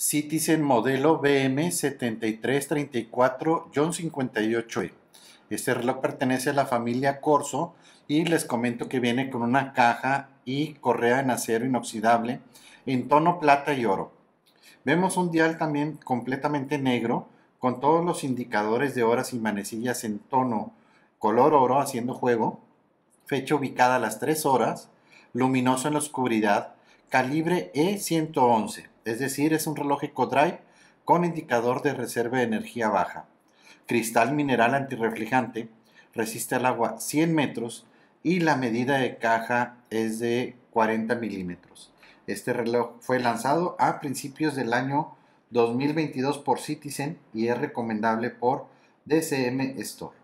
Citizen modelo BM7334 John 58E. Este reloj pertenece a la familia Corso y les comento que viene con una caja y correa en acero inoxidable en tono plata y oro. Vemos un dial también completamente negro con todos los indicadores de horas y manecillas en tono color oro haciendo juego, fecha ubicada a las 3 horas, luminoso en la oscuridad, calibre E111 es decir, es un reloj eco-drive con indicador de reserva de energía baja. Cristal mineral antirreflejante, resiste al agua 100 metros y la medida de caja es de 40 milímetros. Este reloj fue lanzado a principios del año 2022 por Citizen y es recomendable por DCM Store.